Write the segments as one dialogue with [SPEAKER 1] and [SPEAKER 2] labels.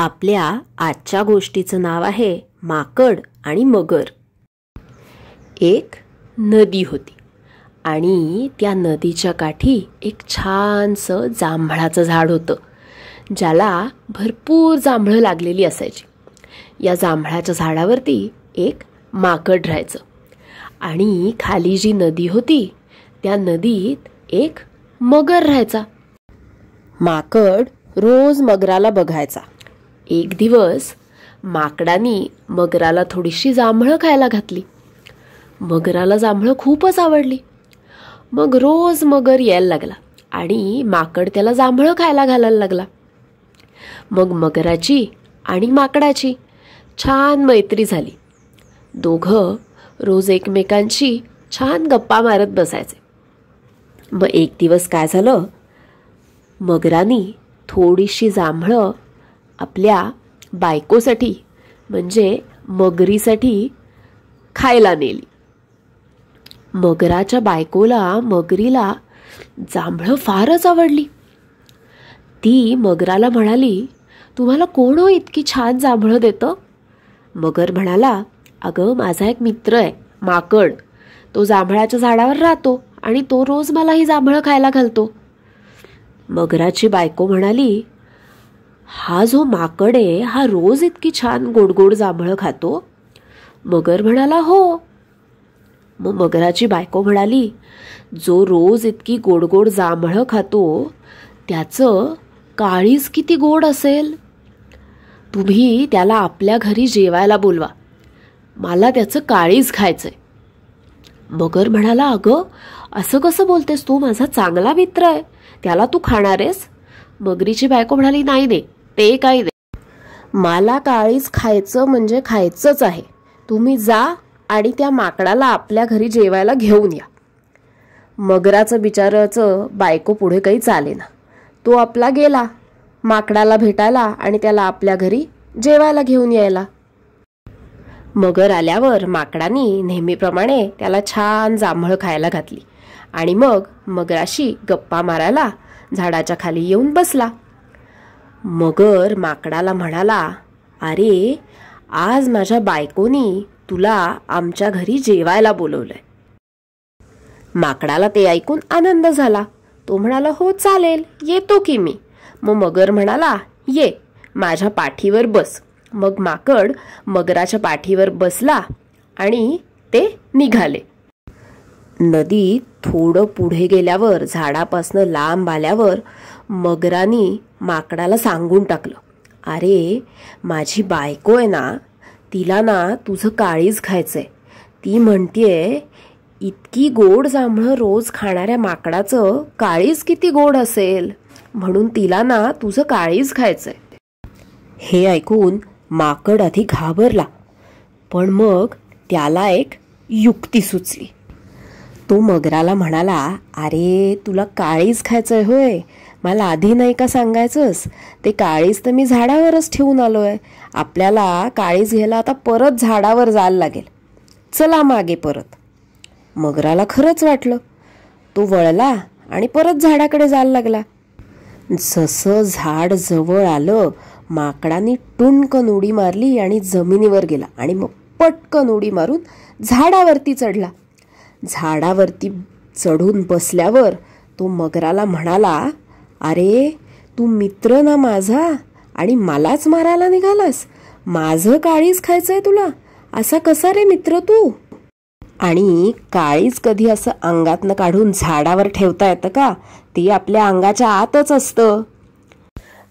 [SPEAKER 1] आपल्या आजच्या गोष्टीचं नाव आहे माकड आणि मगर एक नदी होती आणि त्या नदीच्या काठी एक छानसं जांभळाचं झाड होतं ज्याला भरपूर जांभळं लागलेली असायची या जांभळाच्या झाडावरती एक माकड राहायचं आणि खाली जी नदी होती त्या नदीत एक मगर राहायचा माकड रोज मगराला बघायचा एक दिवस माकडांनी मगराला थोडीशी जांभळं खायला घातली मगराला जांभळं खूपच आवडली मग रोज मगर यायला लागला आणि माकड त्याला जांभळं खायला घालायला लागला मग मगराची आणि माकडाची छान मैत्री झाली दोघं रोज एकमेकांची छान गप्पा मारत बसायचे मग एक दिवस काय झालं मगरानी थोडीशी जांभळं आपल्या बायकोसाठी म्हणजे मगरीसाठी खायला नेली मगराच्या बायकोला मगरीला जांभळं फारच आवडली ती मगराला म्हणाली तुम्हाला कोण इतकी छान जांभळं देतं मगर म्हणाला अगं माझा एक मित्र आहे माकड तो जांभळाच्या झाडावर राहतो आणि तो रोज मला ही जांभळं खायला घालतो मगराची बायको म्हणाली हा जो माकडे हा रोज इतकी छान गोडगोड जांभळं खातो मगर म्हणाला हो मग मगराची बायको म्हणाली जो रोज इतकी गोडगोड जांभळं खातो त्याचं काळीच किती गोड असेल तुम्ही त्याला आपल्या घरी जेवायला बोलवा मला त्याचं काळीज खायचंय मगर म्हणाला अगं असं कसं बोलतेस तू माझा चांगला मित्र आहे त्याला तू खाणारेस मगरीची बायको म्हणाली नाही नाही ते काही दे मला काळीच खायचं म्हणजे खायचंच आहे तुम्ही जा आणि त्या माकडाला आपल्या घरी जेवायला घेऊन या मगराचं बिचाराचं बायको पुढे काही चाले ना तो आपला गेला माकडाला भेटायला आणि त्याला आपल्या घरी जेवायला घेऊन यायला मगर आल्यावर माकडानी नेहमीप्रमाणे त्याला छान जांभळ खायला घातली आणि मग मगराशी गप्पा मारायला झाडाच्या खाली येऊन बसला मगर माकडाला म्हणाला अरे आज माझ्या बायकोनी तुला आमच्या घरी जेवायला बोलवलंय माकडाला ते ऐकून आनंद झाला तो म्हणाला हो चालेल येतो की मी मग मगर म्हणाला ये माझ्या पाठीवर बस मग माकड मगराच्या पाठीवर बसला आणि ते निघाले नदी थोडं पुढे गेल्यावर झाडापासनं लांब आल्यावर मगरानी माकडाला सांगून टाकलं अरे माझी बायको आहे ना तिला ना तुझं काळीच खायचं आहे ती म्हणतीये इतकी गोड जांभळं रोज खाणाऱ्या माकडाचं काळीच किती गोड असेल म्हणून तिला ना तुझं काळीच खायचं आहे हे ऐकून माकड आधी घाबरला पण मग त्याला एक युक्ती सुचली तो मगराला म्हणाला अरे तुला काळीच खायचं आहे होय मला आधी नाही का सांगायचंस ते काळीच तर मी झाडावरच ठेवून आलो आहे आपल्याला काळीच घ्यायला आता परत झाडावर जायला लागेल चला मागे परत मगराला खरंच वाटलं तो वळला आणि परत झाडाकडे जायला लागला जसं झाड जवळ आलं माकडांनी टुंकन उडी मारली आणि जमिनीवर गेला आणि मग पटकन उडी मारून झाडावरती चढला झाडावरती चढून बसल्यावर तो मगराला म्हणाला अरे तू मित्र ना माझा आणि मलाच मारायला निघालास माझं काळीच खायचं आहे तुला असा कसा रे मित्र तू आणि काळीच कधी असं अंगातनं काढून झाडावर ठेवता येतं का ते आपल्या अंगाच्या आतच असतं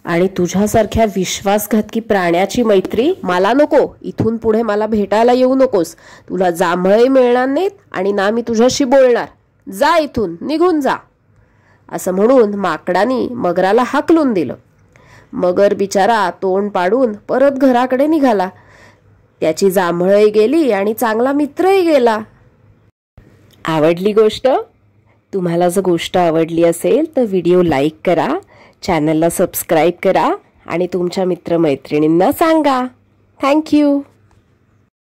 [SPEAKER 1] आणि तुझ्यासारख्या विश्वासघातकी प्राण्याची मैत्री मला नको इथून पुढे मला भेटायला येऊ नकोस तुला जांभळे मिळणार नाहीत आणि ना मी तुझ्याशी बोलणार जा इथून निघून जा असं म्हणून माकडानी मगराला हाकलून दिलं मगर बिचारा तोंड पाडून परत घराकडे निघाला त्याची जांभळे गेली आणि चांगला मित्रही गेला आवडली गोष्ट तुम्हाला जर गोष्ट आवडली असेल तर व्हिडिओ लाईक करा चॅनलला सबस्क्राईब करा आणि तुमच्या मित्रमैत्रिणींना सांगा थँक्यू